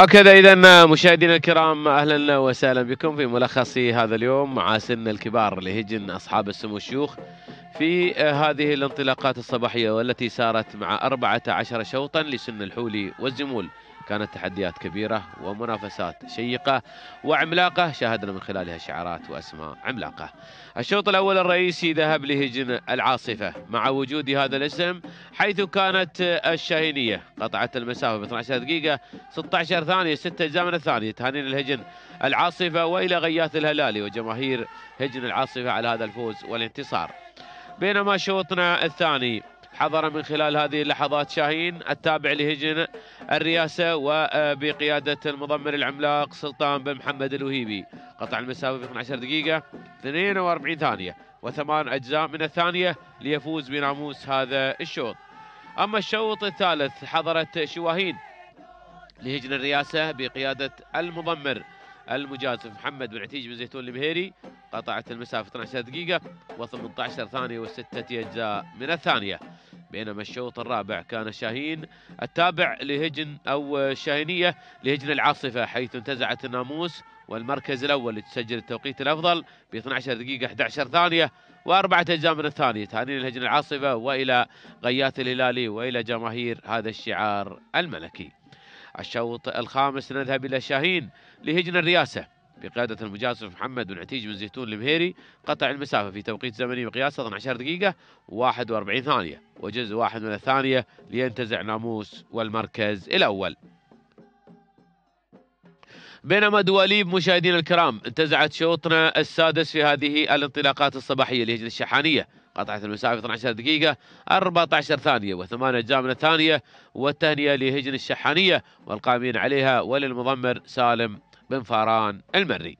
هكذا اذا مشاهدينا الكرام اهلا وسهلا بكم في ملخص هذا اليوم مع سن الكبار لهجن اصحاب السمو الشيوخ في هذه الانطلاقات الصباحيه والتي سارت مع 14 شوطا لسن الحولي والزمول كانت تحديات كبيرة ومنافسات شيقة وعملاقة شاهدنا من خلالها شعارات وأسماء عملاقة الشوط الأول الرئيسي ذهب لهجن العاصفة مع وجود هذا الاسم حيث كانت الشاهينية قطعت المسافة ب 12 دقيقة 16 ثانية 6 أجزاء من الثانية تهانينا لهجن العاصفة وإلى غيات الهلالي وجماهير هجن العاصفة على هذا الفوز والانتصار بينما شوطنا الثاني حضر من خلال هذه اللحظات شاهين التابع لهجن الرئاسة وبقيادة المضمر العملاق سلطان بن محمد الوهيبي قطع المسافة في 12 دقيقة 42 ثانية وثمان أجزاء من الثانية ليفوز بناموس هذا الشوط أما الشوط الثالث حضرت شواهين لهجن الرئاسة بقيادة المضمر المجازف محمد بن عتيج بن زيتون المهيري قطعت المسافة 12 دقيقة و18 ثانية وستة أجزاء من الثانية بينما الشوط الرابع كان الشاهين التابع لهجن أو الشاهينية لهجن العاصفة حيث انتزعت الناموس والمركز الأول لتسجل التوقيت الأفضل ب 12 دقيقة 11 ثانية وأربعة أجزاء من الثانية تهانينا لهجن العاصفة وإلى غيات الهلالي وإلى جماهير هذا الشعار الملكي الشوط الخامس نذهب إلى شاهين لهجن الرياسة بقيادة المجاسف محمد عتيج بن زيتون المهيري قطع المسافة في توقيت زمني مقياسه 12 دقيقة و41 ثانية وجزء واحد من الثانية لينتزع ناموس والمركز الأول بينما دواليب مشاهدينا الكرام انتزعت شوطنا السادس في هذه الانطلاقات الصباحية لهجن الشحانية قطعت المسافة 12 دقيقة 14 ثانية وثمان أجزاء من الثانية والتهنئة لهجن الشحانية والقائمين عليها وللمضمر سالم بن فاران المري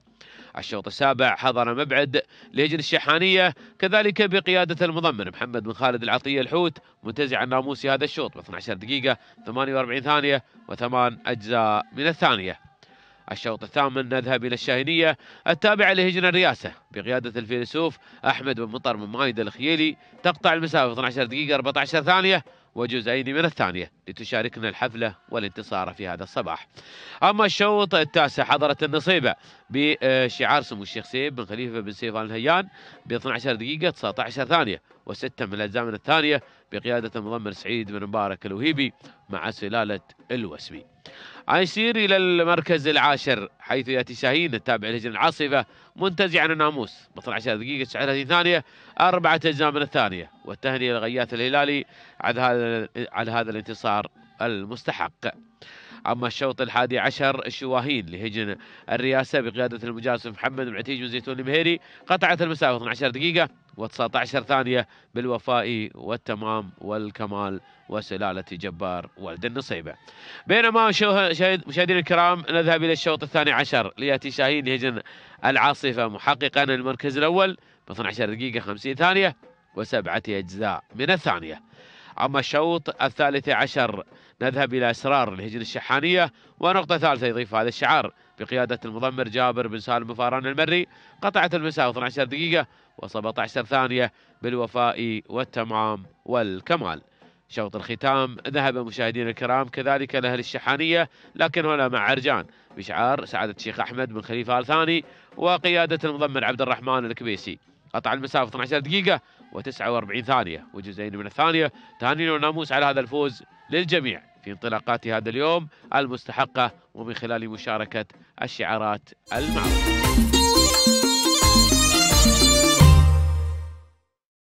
الشوط السابع حضر مبعد لجن الشحانية كذلك بقيادة المضمن محمد بن خالد العطية الحوت منتزع الناموسي هذا الشوط ب 12 دقيقة 48 ثانية وثمان أجزاء من الثانية الشوط الثامن نذهب إلى الشاهنية التابعة لهجن الرياسة بقيادة الفيلسوف أحمد بن مطر من مايد الخيلي تقطع المسافة 12 دقيقة 14 ثانية وجزئين من الثانية لتشاركنا الحفلة والانتصار في هذا الصباح أما الشوط التاسع حضرت النصيبة بشعار سمو الشيخ سيب بن خليفة بن سيف الهيان ب 12 دقيقة 19 ثانية وستة من الأجزاء الثانية بقيادة المضمر سعيد بن مبارك الوهيبي مع سلالة الوسمي عايسير إلى المركز العاشر حيث يأتي شاهين التابع لهجن العاصفة منتزعا الناموس 12 دقيقة 39 ثانية أربعة أجزاء من الثانية والتهنئة لغياث الهلالي هذا على هذا الانتصار المستحق أما الشوط الحادي عشر الشواهين لهجن الرئاسة بقيادة المجالس محمد العتيج وزيتون المهيري قطعت المسافة 12 دقيقة و19 ثانية بالوفاء والتمام والكمال وسلالة جبار ولد النصيبة بينما مشاهدينا الكرام نذهب إلى الشوط الثاني عشر ليأتي شاهين لهجن العاصفة محققا المركز الأول ب 12 دقيقة 50 ثانية وسبعة أجزاء من الثانية أما الشوط الثالث عشر نذهب إلى أسرار الهجن الشحانية ونقطة ثالثة يضيف هذا الشعار بقيادة المضمر جابر بن سالم فاران المري قطعت المساء 12 دقيقة و17 ثانية بالوفاء والتمام والكمال شوط الختام ذهب مشاهدينا الكرام كذلك لأهل الشحانية لكن هنا مع عرجان بشعار سعادة الشيخ أحمد بن خليفة آل ثاني وقيادة المضمر عبد الرحمن الكبيسي قطع المسافة 12 دقيقة و49 ثانية وجزئين من الثانية تهانينا وناموس على هذا الفوز للجميع في انطلاقات هذا اليوم المستحقة ومن خلال مشاركة الشعارات المعروفة